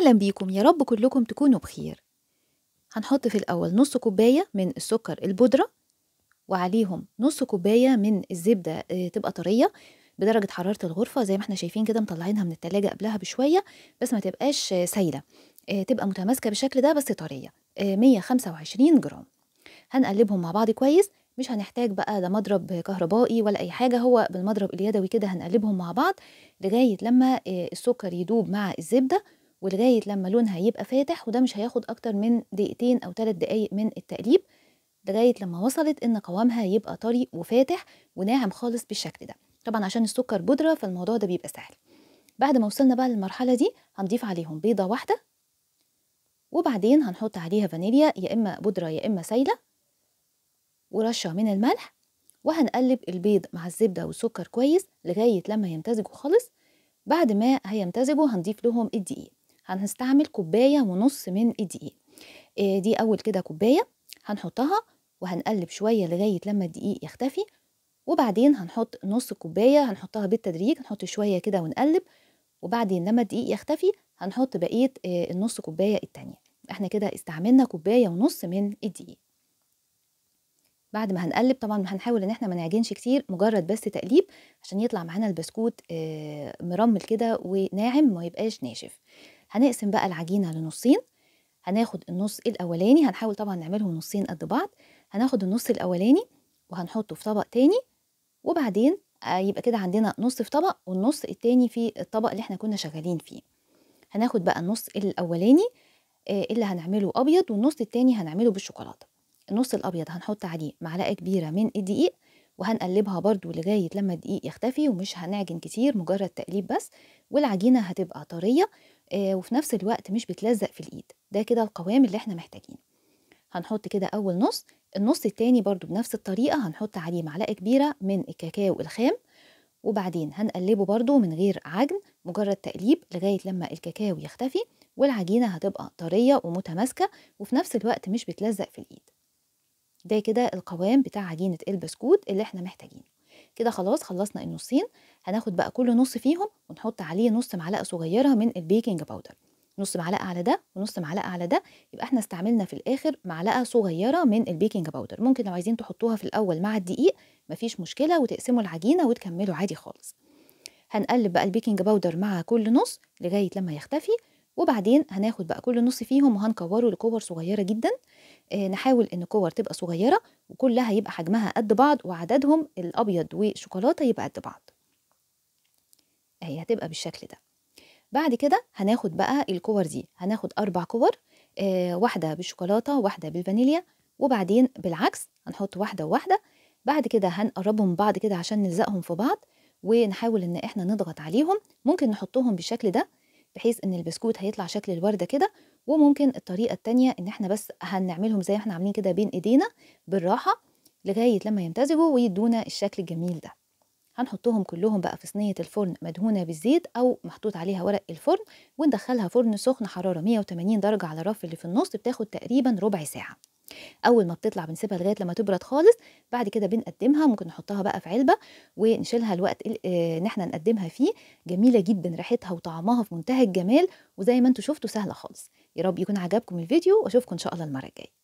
أهلا بيكم يا رب كلكم تكونوا بخير هنحط في الأول نص كوباية من السكر البودرة وعليهم نص كوباية من الزبدة آه، تبقى طرية بدرجة حرارة الغرفة زي ما احنا شايفين كده مطلعينها من التلاجة قبلها بشوية بس ما تبقاش آه، سايلة آه، تبقى متماسكة بالشكل ده بس طرية 125 جرام هنقلبهم مع بعض كويس مش هنحتاج بقى ده مضرب كهربائي ولا اي حاجه هو بالمضرب اليدوي كده هنقلبهم مع بعض لغايه لما السكر يدوب مع الزبده ولغايه لما لونها يبقى فاتح وده مش هياخد اكتر من دقيقتين او ثلاث دقايق من التقليب لغايه لما وصلت ان قوامها يبقى طري وفاتح وناعم خالص بالشكل ده طبعا عشان السكر بودره فالموضوع ده بيبقى سهل بعد ما وصلنا بقى للمرحله دي هنضيف عليهم بيضه واحده وبعدين هنحط عليها فانيليا يا اما بودره يا اما سايله ورشه من الملح وهنقلب البيض مع الزبده والسكر كويس لغايه لما يمتزجوا خالص بعد ما هيمتزجوا هنضيف لهم الدقيق هنستعمل كوباية ونص من الدقيق آه، دي أول كده كوباية هنحطها وهنقلب شوية لغاية لما الدقيق يختفي وبعدين هنحط نص كوباية هنحطها بالتدريج هنحط شوية كده ونقلب وبعدين لما الدقيق يختفي هنحط بقية آه، النص كوباية التانية احنا كده استعملنا كوباية ونص من الدقيق بعد ما هنقلب طبعا هنحاول ان احنا ما نعجنش كتير مجرد بس تقليب عشان يطلع معانا البسكوت آه، مرمل كده وناعم ما يبقاش ناشف هنقسم بقى العجينة لنصين هناخد النص الأولاني هنحاول طبعا نعملهم نصين قد بعض هناخد النص الأولاني وهنحطه في طبق تاني وبعدين آه، يبقى كده عندنا نص في طبق والنص التاني في الطبق اللي احنا كنا شغالين فيه هناخد بقى النص الأولاني آه، اللي هنعمله أبيض والنص التاني هنعمله بالشوكولاتة النص الأبيض هنحط عليه معلقة كبيرة من الدقيق وهنقلبها برضو لغاية لما الدقيق يختفي ومش هنعجن كتير مجرد تقليب بس والعجينة هتبقى طرية آه، وفي نفس الوقت مش بتلزق في الايد ده كده القوام اللي احنا محتاجينه هنحط كده اول نص النص التاني برضو بنفس الطريقة هنحط عليه معلقة كبيرة من الكاكاو الخام وبعدين هنقلبه برضو من غير عجن مجرد تقليب لغاية لما الكاكاو يختفي والعجينة هتبقى طرية ومتماسكة وفي نفس الوقت مش بتلزق في الإيد ده كده القوام بتاع عجينة البسكوت اللي احنا محتاجينه كده خلاص خلصنا النصين هناخد بقى كل نص فيهم ونحط عليه نص معلقه صغيره من البيكنج باودر نص معلقه على ده ونص معلقه على ده يبقى احنا استعملنا في الاخر معلقه صغيره من البيكنج باودر ممكن لو عايزين تحطوها في الاول مع الدقيق مفيش مشكله وتقسموا العجينه وتكملوا عادي خالص هنقلب بقى البيكنج باودر مع كل نص لغايه لما يختفي وبعدين هناخد بقى كل نص فيهم وهنكوره لكور صغيره جدا آه، نحاول ان الكور تبقى صغيره وكلها يبقى حجمها قد بعض وعددهم الابيض والشوكولاته يبقى قد بعض اهي هتبقى بالشكل ده بعد كده هناخد بقى الكور دي هناخد اربع كور آه، واحده بالشوكولاته واحده بالفانيليا وبعدين بالعكس هنحط واحده وواحده بعد كده هنقربهم بعض كده عشان نلزقهم في بعض ونحاول ان احنا نضغط عليهم ممكن نحطهم بالشكل ده بحيث ان البسكوت هيطلع شكل الورده كده وممكن الطريقه التانية ان احنا بس هنعملهم زي ما احنا عاملين كده بين ايدينا بالراحه لغايه لما يمتزجوا ويدونا الشكل الجميل ده هنحطهم كلهم بقى في صينيه الفرن مدهونه بالزيت او محطوط عليها ورق الفرن وندخلها فرن سخن حراره 180 درجه على الرف اللي في النص بتاخد تقريبا ربع ساعه اول ما بتطلع بنسيبها لغايه لما تبرد خالص بعد كده بنقدمها ممكن نحطها بقى في علبه ونشيلها الوقت آه، ان احنا نقدمها فيه جميله جدا ريحتها وطعمها في منتهى الجمال وزي ما انتم شفتوا سهله خالص يا رب يكون عجبكم الفيديو واشوفكم ان شاء الله المره الجايه